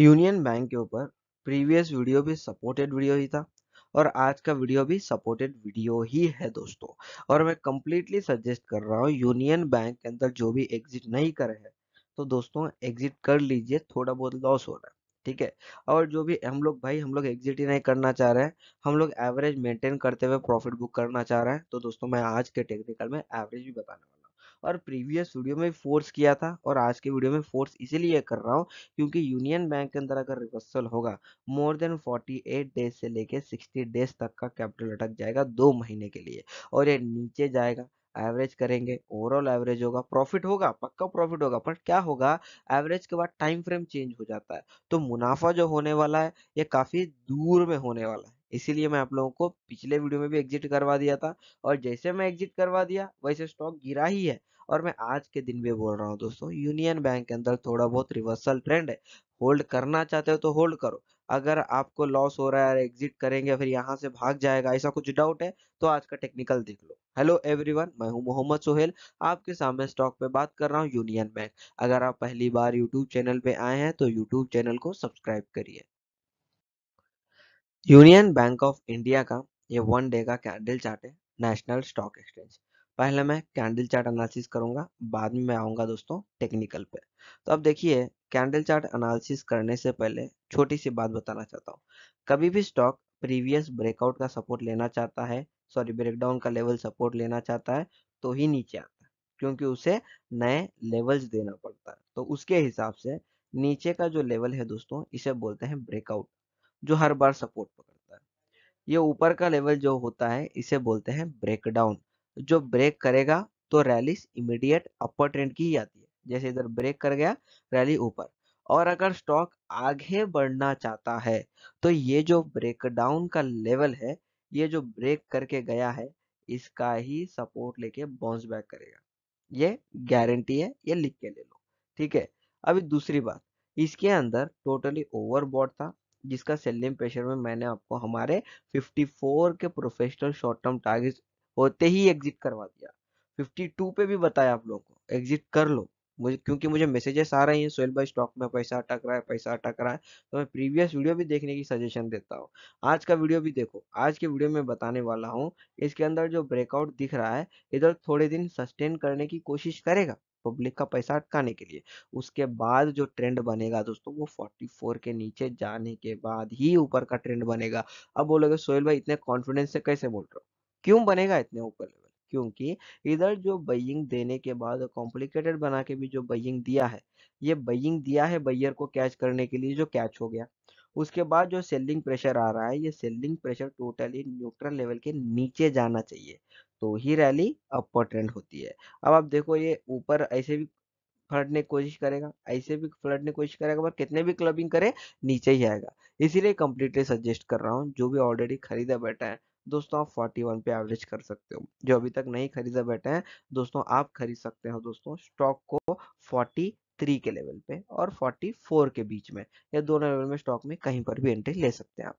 union bank के ऊपर previous video भी सपोर्टेड वीडियो ही था और आज का वीडियो भी सपोर्टेड वीडियो ही है दोस्तों और मैं कम्प्लीटली सजेस्ट कर रहा हूँ यूनियन बैंक के अंदर जो भी एग्जिट नहीं करे है तो दोस्तों एग्जिट कर लीजिए थोड़ा बहुत लॉस हो रहा है ठीक है और जो भी हम लोग भाई हम लोग एग्जिट ही नहीं करना चाह रहे हैं हम लोग एवरेज मेंटेन करते हुए प्रॉफिट बुक करना चाह रहे हैं तो दोस्तों मैं आज के टेक्निकल में एवरेज भी बताने वाला और प्रीवियस वीडियो में फोर्स किया था और आज के वीडियो में फोर्स इसीलिए कर रहा हूँ क्योंकि यूनियन बैंक के अंदर अगर रिवर्सल होगा मोर देन 48 डेज से लेके 60 डेज तक का कैपिटल अटक जाएगा दो महीने के लिए और ये नीचे जाएगा एवरेज करेंगे ओवरऑल एवरेज होगा प्रॉफिट होगा पक्का प्रॉफिट होगा पर क्या होगा एवरेज के बाद टाइम फ्रेम चेंज हो जाता है तो मुनाफा जो होने वाला है ये काफ़ी दूर में होने वाला है इसीलिए मैं आप लोगों को पिछले वीडियो में भी एग्जिट करवा दिया था और जैसे मैं एग्जिट करवा दिया वैसे स्टॉक गिरा ही है और मैं आज के दिन भी बोल रहा हूँ दोस्तों यूनियन बैंक के अंदर थोड़ा बहुत रिवर्सल ट्रेंड है होल्ड करना चाहते हो तो होल्ड करो अगर आपको लॉस हो रहा है एग्जिट करेंगे फिर यहाँ से भाग जाएगा ऐसा कुछ डाउट है तो आज का टेक्निकल देख लो हेलो एवरीवन मैं हूं मोहम्मद सोहेल आपके सामने स्टॉक पे बात कर रहा हूं यूनियन बैंक अगर आप पहली बार यूट्यूब चैनल पे आए हैं तो यूट्यूब चैनल को सब्सक्राइब करिए यूनियन बैंक ऑफ इंडिया का ये वन डे का कैंडल चार्ट है नेशनल स्टॉक एक्सचेंज पहले मैं कैंडल चार्ट एनालिसिस करूंगा बाद में मैं आऊंगा दोस्तों टेक्निकल पे तो अब देखिए कैंडल चार्ट एनालिसिस करने से पहले छोटी सी बात बताना चाहता हूँ कभी भी स्टॉक प्रीवियस ब्रेकआउट का सपोर्ट लेना चाहता है सॉरी ब्रेकडाउन का लेवल सपोर्ट लेना चाहता है तो ही नीचे आता है क्योंकि उसे नए लेवल्स देना पड़ता है तो उसके हिसाब से नीचे का जो लेवल है दोस्तों इसे बोलते हैं ब्रेकआउट जो हर बार सपोर्ट पकड़ता है ये ऊपर का लेवल जो होता है इसे बोलते हैं ब्रेकडाउन जो ब्रेक करेगा तो रैली इमीडिएट अपर ट्रेंड की आती है जैसे इधर ब्रेक कर गया रैली ऊपर और अगर स्टॉक आगे बढ़ना चाहता है तो ये जो ब्रेकडाउन का लेवल है ये जो ब्रेक करके गया है इसका ही सपोर्ट लेके बाउंस बैक करेगा ये गारंटी है ये लिख के ले लो ठीक है अभी दूसरी बात इसके अंदर टोटली ओवरबॉड था जिसका सेलिंग प्रेशर में मैंने आपको हमारे 54 के प्रोफेशनल शॉर्ट टर्म टारगेट होते ही एग्जिट करवा दिया 52 पे भी बताया आप लोगों को एग्जिट कर लो मुझे क्योंकि मुझे मैसेजेस आ रहे हैं सोयल भाई स्टॉक में पैसा अटक रहा है पैसा अटक रहा है तो मैं प्रीवियस वीडियो भी देखने की सजेशन देता हूँ आज का वीडियो भी देखो आज के वीडियो में बताने वाला हूँ इसके अंदर जो ब्रेकआउट दिख रहा है इधर थोड़े दिन सस्टेन करने की कोशिश करेगा पब्लिक का पैसा अटकाने के लिए उसके बाद जो ट्रेंड बनेगा दोस्तों वो 44 के नीचे जाने के बाद ही ऊपर का ट्रेंड बनेगा अब बोलोगे सोहेल भाई इतने कॉन्फिडेंस से कैसे बोल रहे हो क्यों बनेगा इतने ऊपर लेवल क्योंकि इधर जो बइंग देने के बाद कॉम्प्लिकेटेड बना के भी जो बइंग दिया है ये बइंग दिया है बैयर को कैच करने के लिए जो कैच हो गया उसके बाद जो सेलिंग प्रेशर आ रहा है ये selling pressure totally neutral level के नीचे जाना चाहिए तो ही रैली अपर ट्रेंड होती है अब आप देखो ये ऊपर ऐसे भी फलटने की कोशिश करेगा ऐसे भी फलटने की कोशिश करेगा पर कितने भी क्लबिंग करे नीचे ही आएगा इसीलिए कंप्लीटली सजेस्ट कर रहा हूँ जो भी ऑलरेडी खरीदा बैठा है दोस्तों आप 41 पे एवरेज कर सकते हो जो अभी तक नहीं खरीदे बैठे हैं दोस्तों आप खरीद सकते हो दोस्तों स्टॉक को 43 के लेवल पे और 44 के बीच में या दोनों लेवल में स्टॉक में कहीं पर भी एंट्री ले सकते हैं आप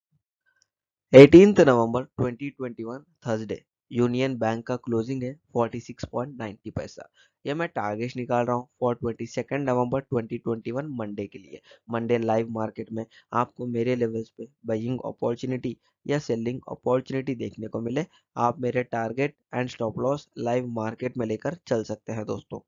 eighteen November 2021 Thursday union bank का क्लोजिंग है 46.90 पैसा ये मैं टारगेट निकाल रहा हूँ for twenty second November one Monday के लिए मंडे लाइव मार्केट में आपको मेरे लेवल्स पे बाइंग अपॉर्चुनिटी या सेलिंग अपॉर्चुनिटी देखने को मिले आप मेरे target and stop loss live market में लेकर चल सकते हैं दोस्तों